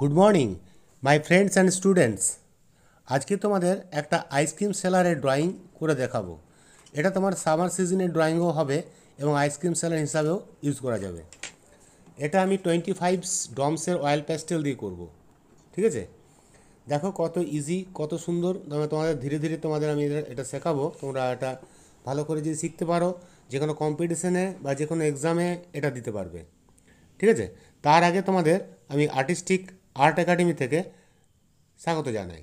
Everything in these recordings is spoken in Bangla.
good morning my friends and students আজকে তোমাদের একটা আইসক্রিম সেলারের ড্রয়িং করে দেখাবো এটা তোমার সামার সিজনের ড্রয়িংও হবে এবং আইসক্রিম সেলার হিসাবেও ইউজ করা যাবে এটা আমি টোয়েন্টি ফাইভ ডমসের অয়েল প্যাস্টেল দিয়ে করব ঠিক আছে দেখো কত ইজি কত সুন্দর তোমাদের ধীরে ধীরে তোমাদের আমি এটা শেখাবো তোমরা এটা ভালো করে যদি শিখতে পারো যে কোনো কম্পিটিশানে বা যে কোনো এক্সামে এটা দিতে পারবে ঠিক আছে তার আগে তোমাদের আমি আর্টিস্টিক আর্ট একাডেমি থেকে স্বাগত জানাই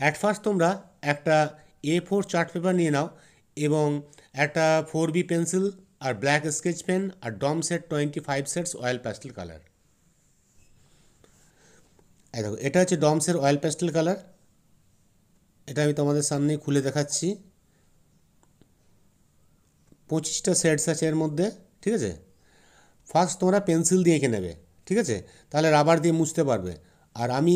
অ্যাট ফার্স্ট তোমরা একটা এ ফোর চার্ট পেপার নিয়ে নাও এবং একটা ফোর বি পেন্সিল আর ব্ল্যাক স্কেচ পেন আর Doms set twenty five sets oil pastel colour এই দেখো এটা হচ্ছে ডমসের অয়েল প্যাস্টেল কালার এটা আমি তোমাদের সামনে খুলে দেখাচ্ছি পঁচিশটা শেডস আছে এর মধ্যে ঠিক আছে ফার্স্ট তোমরা পেন্সিল দিয়ে এঁকে নেবে ঠিক আছে তাহলে রাবার দিয়ে মুছতে পারবে আর আমি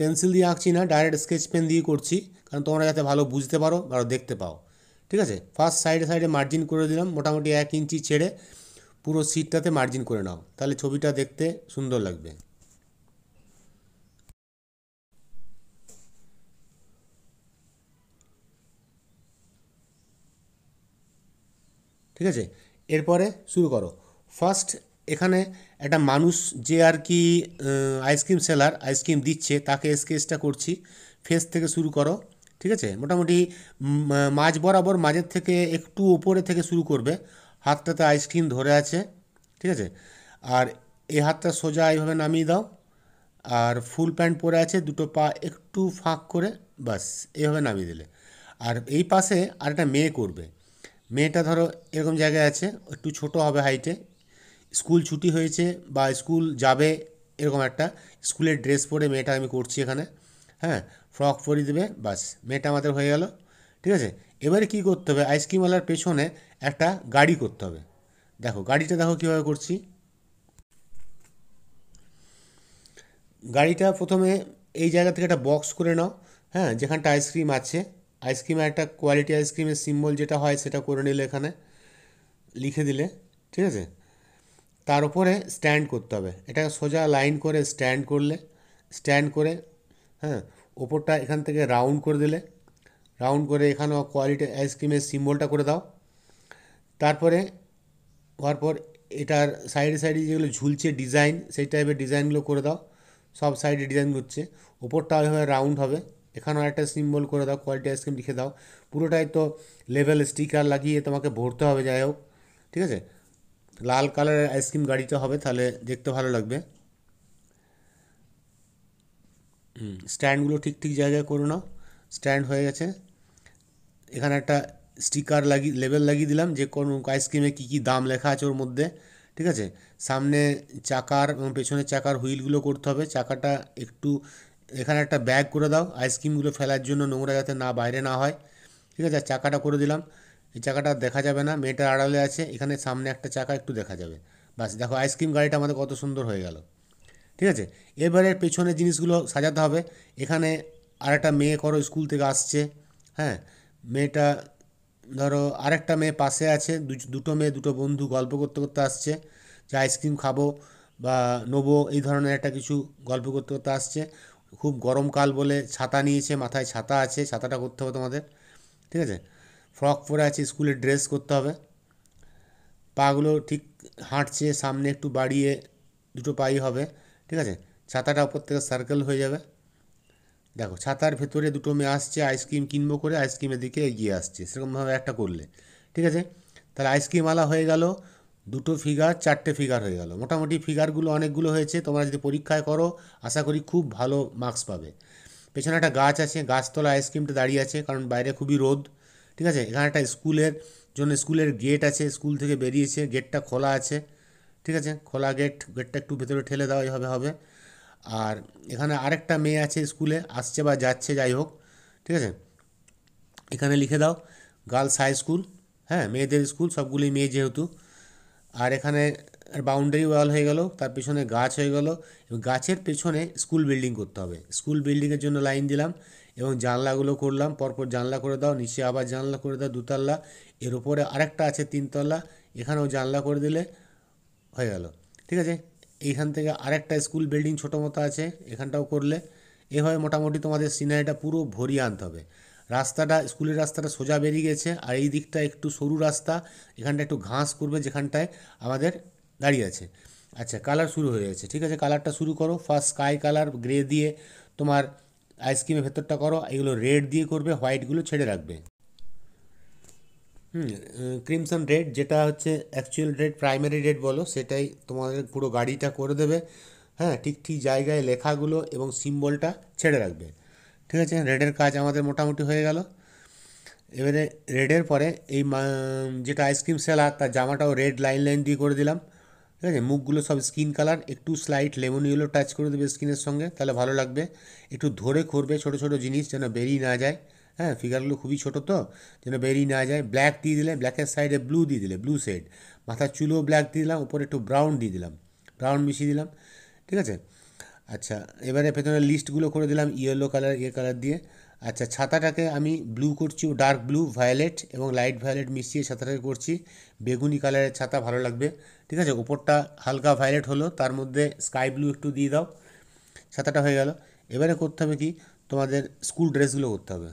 পেন্সিল দিয়ে আঁকছি না ডাইরেক্ট স্কেচ পেন দিয়ে করছি কারণ তোমরা যাতে ভালো বুঝতে পারো ভালো দেখতে পাও ঠিক আছে ফার্স্ট সাইডে সাইডে মার্জিন করে দিলাম মোটামুটি এক ইঞ্চি ছেড়ে পুরো সিটটাতে মার্জিন করে নাও তাহলে ছবিটা দেখতে সুন্দর লাগবে ঠিক আছে এরপরে শুরু করো ফার্স্ট এখানে একটা মানুষ যে আর কি আইসক্রিম সেলার আইসক্রিম দিচ্ছে তাকে স্কেচটা করছি ফেস থেকে শুরু করো ঠিক আছে মোটামুটি মাঝ বরাবর মাঝের থেকে একটু ওপরে থেকে শুরু করবে হাতটাতে আইসক্রিম ধরে আছে ঠিক আছে আর এই হাতটা সোজা এইভাবে নামিয়ে দাও আর ফুল প্যান্ট পরে আছে দুটো পা একটু ফাঁক করে বাস এইভাবে নামিয়ে দিলে আর এই পাশে আর একটা মেয়ে করবে মেয়েটা ধরো এরকম জায়গায় আছে একটু ছোট হবে হাইটে স্কুল ছুটি হয়েছে বা স্কুল যাবে এরকম একটা স্কুলের ড্রেস পরে মেয়েটা আমি করছি এখানে হ্যাঁ ফ্রক পরিয়ে দেবে বাস মেয়েটা আমাদের হয়ে গেল ঠিক আছে এবারে কি করতে হবে আইসক্রিমওয়ালার পেছনে একটা গাড়ি করতে হবে দেখো গাড়িটা দেখো কীভাবে করছি গাড়িটা প্রথমে এই জায়গা থেকে একটা বক্স করে নাও হ্যাঁ যেখানটা আইসক্রিম আছে আইসক্রিমের একটা কোয়ালিটি আইসক্রিমের সিম্বল যেটা হয় সেটা করে নিলে এখানে লিখে দিলে ঠিক আছে তার উপরে স্ট্যান্ড করতে হবে এটা সোজা লাইন করে স্ট্যান্ড করলে স্ট্যান্ড করে হ্যাঁ ওপরটা এখান থেকে রাউন্ড করে দিলে রাউন্ড করে এখানেও কোয়ালিটি আইসক্রিমের সিম্বলটা করে দাও তারপরে হওয়ার পর এটার সাইডে সাইডে যেগুলো ঝুলছে ডিজাইন সেই টাইপের ডিজাইনগুলো করে দাও সব সাইডে ডিজাইন হচ্ছে ওপরটা ওইভাবে রাউন্ড হবে এখানেও একটা সিম্বল করে দাও কোয়ালিটি আইসক্রিম লিখে দাও পুরোটাই তো লেভেল স্টিকার লাগিয়ে তোমাকে ভরতে হবে যাই হোক ঠিক আছে লাল কালারের আইসক্রিম গাড়িটা হবে তাহলে দেখতে ভালো লাগবে হুম স্ট্যান্ডগুলো ঠিক ঠিক জায়গায় করো না স্ট্যান্ড হয়ে গেছে এখানে একটা স্টিকার লাগিয়ে লেবেল লাগিয়ে দিলাম যে কোন আইসক্রিমে কী কী দাম লেখা আছে ওর মধ্যে ঠিক আছে সামনে চাকার এবং পেছনে চাকার হুইলগুলো করতে হবে চাকাটা একটু এখানে একটা ব্যাগ করে দাও আইসক্রিমগুলো ফেলার জন্য নোংরা যাতে না বাইরে না হয় ঠিক আছে চাকাটা করে দিলাম এই চাকাটা দেখা যাবে না মেয়েটার আড়ালে আছে এখানে সামনে একটা চাকা একটু দেখা যাবে বাস দেখো আইসক্রিম গাড়িটা আমাদের কত সুন্দর হয়ে গেল ঠিক আছে এবারে পেছনের জিনিসগুলো সাজাতে হবে এখানে আরেকটা মেয়ে করো স্কুল থেকে আসছে হ্যাঁ মেয়েটা ধরো আরেকটা মেয়ে পাশে আছে দুটো মেয়ে দুটো বন্ধু গল্প করতে করতে আসছে যে আইসক্রিম খাবো বা নোবো এই ধরনের একটা কিছু গল্প করতে করতে আসছে খুব গরমকাল বলে ছাতা নিয়েছে মাথায় ছাতা আছে ছাতাটা করতে হবে তোমাদের ঠিক আছে ফ্রক পরে আছে স্কুলে ড্রেস করতে হবে পাগুলো ঠিক হাঁটছে সামনে একটু বাড়িয়ে দুটো পাই হবে ঠিক আছে ছাতাটা ওপর থেকে সার্কেল হয়ে যাবে দেখো ছাতার ভেতরে দুটো মেয়ে আসছে আইসক্রিম কিনবো করে আইসক্রিমের দিকে এগিয়ে আসছে সেরকমভাবে একটা করলে ঠিক আছে তাহলে আইসক্রিমওয়ালা হয়ে গেল দুটো ফিগার চারটে ফিগার হয়ে গেল মোটামুটি ফিগারগুলো অনেকগুলো হয়েছে তোমরা যদি পরীক্ষায় করো আশা করি খুব ভালো মার্কস পাবে পেছনে একটা গাছ আছে গাছতলা আইসক্রিমটা দাঁড়িয়ে আছে কারণ বাইরে খুবই রোদ ঠিক আছে এখানে একটা স্কুলের জন্য স্কুলের গেট আছে স্কুল থেকে বেরিয়েছে গেটটা খোলা আছে ঠিক আছে খোলা গেট গেটটা একটু ভেতরে ঠেলে দেওয়া হবে হবে আর এখানে আরেকটা মেয়ে আছে স্কুলে আসছে বা যাচ্ছে যাই হোক ঠিক আছে এখানে লিখে দাও গার্লস হাই স্কুল হ্যাঁ মেয়েদের স্কুল সবগুলি মেয়ে যেহেতু আর এখানে বাউন্ডারি ওয়াল হয়ে গেল তার পেছনে গাছ হয়ে গেল গাছের পেছনে স্কুল বিল্ডিং করতে হবে স্কুল বিল্ডিংয়ের জন্য লাইন দিলাম এবং জানলাগুলো করলাম পরপর জানলা করে দাও নিচে আবার জানলা করে দাও দুতলা এর উপরে আরেকটা আছে তিনতলা এখানেও জানলা করে দিলে হয়ে গেল ঠিক আছে এইখান থেকে আরেকটা স্কুল বিল্ডিং ছোটো মতো আছে এখানটাও করলে এভাবে মোটামুটি তোমাদের সিনারিটা পুরো ভরিয়ে আনতে হবে রাস্তাটা স্কুলের রাস্তাটা সোজা বেরিয়ে গেছে আর এই দিকটা একটু সরু রাস্তা এখানটা একটু ঘাস করবে যেখানটায় আমাদের দাঁড়িয়ে আছে আচ্ছা কালার শুরু হয়ে গেছে ঠিক আছে কালারটা শুরু করো ফার্স্ট স্কাই কালার গ্রে দিয়ে তোমার আইসক্রিমের ভেতরটা করো এগুলো রেড দিয়ে করবে হোয়াইটগুলো ছেড়ে রাখবে হুম ক্রিমসন রেড যেটা হচ্ছে অ্যাকচুয়াল রেড প্রাইমারি রেড বলো সেটাই তোমাদের পুরো গাড়িটা করে দেবে হ্যাঁ ঠিক ঠিক জায়গায় লেখাগুলো এবং সিম্বলটা ছেড়ে রাখবে ঠিক আছে রেডের কাজ আমাদের মোটামুটি হয়ে গেল এবারে রেডের পরে এই যেটা আইসক্রিম সেলার তার জামাটাও রেড লাইন লাইন দিয়ে করে দিলাম ঠিক আছে মুখগুলো সব স্কিন কালার একটু স্লাইট লেমন ইয়েলো টাচ করে দেবে স্কিনের সঙ্গে তাহলে ভালো লাগবে একটু ধরে করবে ছোট ছোট জিনিস যেন বেরিয়ে না যায় হ্যাঁ ফিগারগুলো খুবই ছোট তো যেন বেরিয়ে না যায় ব্ল্যাক দিয়ে দিলে ব্ল্যাকের সাইডে ব্লু দিয়ে দিলে ব্লু শেড মাথার চুলও ব্ল্যাক দিয়ে দিলাম উপরে একটু ব্রাউন দিয়ে দিলাম ব্রাউন মিশিয়ে দিলাম ঠিক আছে আচ্ছা এবারে পেতনের লিস্টগুলো করে দিলাম ইয়েলো কালার ইয়ে কালার দিয়ে আচ্ছা ছাতাটাকে আমি ব্লু করছি ও ডার্ক ব্লু ভায়োলেট এবং লাইট ভায়োলেট মিশিয়ে ছাতাটাকে করছি বেগুনি কালারের ছাতা ভালো লাগবে ঠিক আছে ওপরটা হালকা ভায়োলেট হলো তার মধ্যে স্কাই ব্লু একটু দিয়ে দাও ছাতাটা হয়ে গেল এবারে করতে হবে কি তোমাদের স্কুল ড্রেসগুলো করতে হবে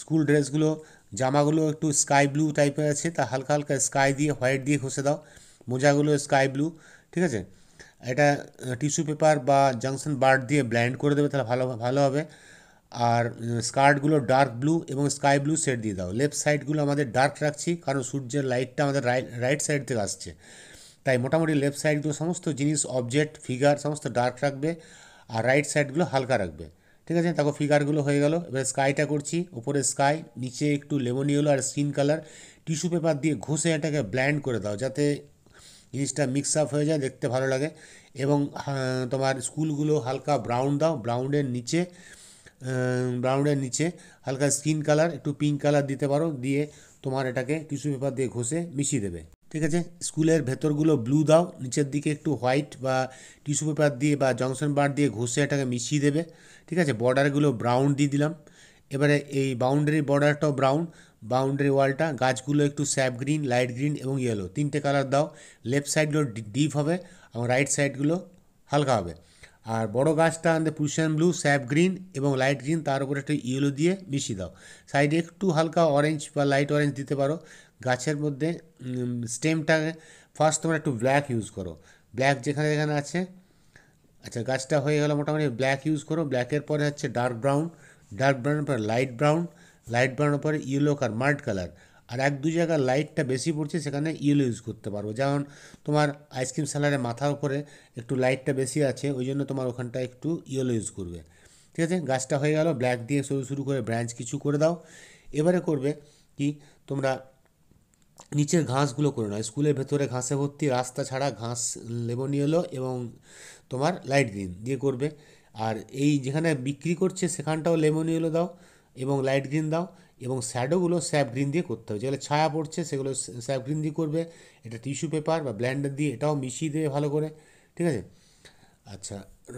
স্কুল ড্রেসগুলো জামাগুলো একটু স্কাই ব্লু টাইপের আছে তা হালকা হালকা স্কাই দিয়ে হোয়াইট দিয়ে ঘষে দাও মোজাগুলো স্কাই ব্লু ঠিক আছে এটা টিস্যু পেপার বা জাংশন বার্ড দিয়ে ব্ল্যান্ড করে দেবে তাহলে ভালো ভালো হবে আর স্কার্টগুলো ডার্ক ব্লু এবং স্কাই ব্লু শেড দিয়ে দাও লেফট সাইডগুলো আমাদের ডার্ক রাখছি কারণ সূর্যের লাইটটা আমাদের রাইট সাইড থেকে আসছে তাই মোটামুটি লেফট সাইডগুলো সমস্ত জিনিস অবজেক্ট ফিগার সমস্ত ডার্ক রাখবে আর রাইট সাইডগুলো হালকা রাখবে ঠিক আছে তারপর ফিগারগুলো হয়ে গেল এবার স্কাইটা করছি উপরে স্কাই নিচে একটু লেমন ইয়েলো আর স্কিন কালার টিস্যু পেপার দিয়ে ঘষে এটাকে ব্ল্যান্ড করে দাও যাতে জিনিসটা মিক্স আপ হয়ে যায় দেখতে ভালো লাগে এবং হ্যাঁ, তোমার স্কুলগুলো হালকা ব্রাউন দাও ব্রাউনের নিচে ব্রাউনের নিচে হালকা স্কিন কালার একটু পিঙ্ক কালার দিতে পারো দিয়ে তোমার এটাকে টিস্যু পেপার দিয়ে ঘষে মিশিয়ে দেবে ঠিক আছে স্কুলের ভেতরগুলো ব্লু দাও নিচের দিকে একটু হোয়াইট বা টিস্যু পেপার দিয়ে বা জংশন বার দিয়ে ঘষে এটাকে মিশিয়ে দেবে ঠিক আছে বর্ডারগুলো ব্রাউন দিয়ে দিলাম এবারে এই বাউন্ডারি বর্ডারটাও ব্রাউন বাউন্ডারি ওয়ালটা গাছগুলো একটু স্যাপ গ্রিন লাইট গ্রিন এবং ইয়েলো তিনটে কালার দাও লেফট সাইডগুলো ডিপ হবে এবং রাইট সাইডগুলো হালকা হবে আর বড় গাছটা আনতে পুশিয়ান ব্লু স্যাপ গ্রিন এবং লাইট গ্রিন তার উপরে একটু ইয়েলো দিয়ে মিশিয়ে দাও সাইডে একটু হালকা অরেঞ্জ বা লাইট অরেঞ্জ দিতে পারো গাছের মধ্যে স্টেমটা ফার্স্ট তোমরা একটু ব্ল্যাক ইউজ করো ব্ল্যাক যেখানে যেখানে আছে আচ্ছা গাছটা হয়ে গেল মোটামুটি ব্ল্যাক ইউজ করো ব্ল্যাকের পরে হচ্ছে ডার্ক ব্রাউন ডার্ক ব্রাউনের পরে লাইট ব্রাউন লাইট ব্রাউনের পরে ইয়েলো আর মাল্ট কালার আর এক দু জায়গায় লাইটটা বেশি পড়ছে সেখানে ইয়েলো ইউজ করতে পারবো যেমন তোমার আইসক্রিম স্যালাডের মাথার উপরে একটু লাইটটা বেশি আছে ওই জন্য তোমার ওখানটা একটু ইয়েলো ইউজ করবে ঠিক আছে গাছটা হয়ে গেল ব্ল্যাক দিয়ে শুরু শুরু করে ব্রাঞ্চ কিছু করে দাও এবারে করবে কি তোমরা নিচের ঘাসগুলো করে নাও স্কুলের ভেতরে ঘাসে ভর্তি রাস্তা ছাড়া ঘাস লেবন ইয়েলো এবং তোমার লাইট গ্রিন দিয়ে করবে আর এই যেখানে বিক্রি করছে সেখানটাও লেমন ইয়েলো দাও এবং লাইট গ্রিন দাও এবং শ্যাডোগুলো স্যাপ গ্রিন দিয়ে করতে হবে যেগুলো ছায়া পড়ছে সেগুলো স্যাপ গ্রিন দিয়ে করবে এটা টিস্যু পেপার বা ব্ল্যান্ডার দিয়ে এটাও মিশিয়ে দেবে ভালো করে ঠিক আছে আচ্ছা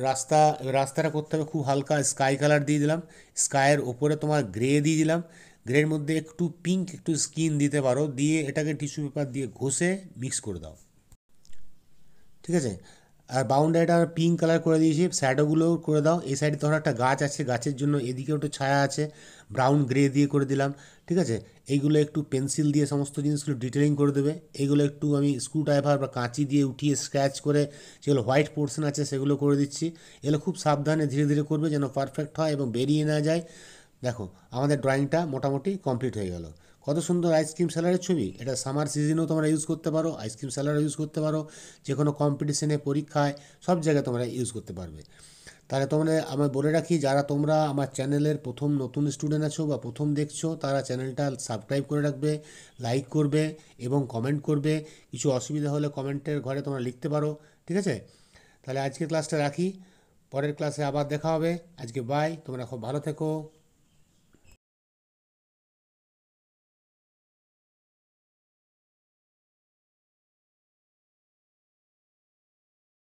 রাস্তা রাস্তাটা করতে হবে খুব হালকা স্কাই কালার দিয়ে দিলাম স্কাইয়ের ওপরে তোমার গ্রে দিয়ে দিলাম গ্রের মধ্যে একটু পিঙ্ক একটু স্কিন দিতে পারো দিয়ে এটাকে টিস্যু পেপার দিয়ে ঘষে মিক্স করে দাও ঠিক আছে আর বাউন্ডারিটা আমরা পিঙ্ক কালার করে দিয়েছি শ্যাডোগুলো করে দাও এই সাইডে ধরো একটা গাছ আছে গাছের জন্য এদিকে একটু ছায়া আছে ব্রাউন গ্রে দিয়ে করে দিলাম ঠিক আছে এইগুলো একটু পেন্সিল দিয়ে সমস্ত জিনিসগুলো ডিটেলিং করে দেবে এইগুলো একটু আমি স্ক্রু ড্রাইভার বা কাঁচি দিয়ে উঠিয়ে স্ক্র্যাচ করে যেগুলো হোয়াইট পোর্শন আছে সেগুলো করে দিচ্ছি এগুলো খুব সাবধানে ধীরে ধীরে করবে যেন পারফেক্ট হয় এবং বেরিয়ে না যায় দেখো আমাদের ড্রয়িংটা মোটামুটি কমপ্লিট হয়ে গেল কত সুন্দর আইসক্রিম স্যালাডের ছবি এটা সামার সিজনেও তোমরা ইউজ করতে পারো আইসক্রিম স্যালারও ইউজ করতে পারো যে কোনো কম্পিটিশনে পরীক্ষায় সব জায়গায় তোমরা ইউজ করতে পারবে তাহলে তোমরা আমি বলে রাখি যারা তোমরা আমার চ্যানেলের প্রথম নতুন স্টুডেন্ট আছো বা প্রথম দেখছো তারা চ্যানেলটা সাবস্ক্রাইব করে রাখবে লাইক করবে এবং কমেন্ট করবে কিছু অসুবিধা হলে কমেন্টের ঘরে তোমরা লিখতে পারো ঠিক আছে তাহলে আজকের ক্লাসটা রাখি পরের ক্লাসে আবার দেখা হবে আজকে বাই তোমরা খুব ভালো থেকো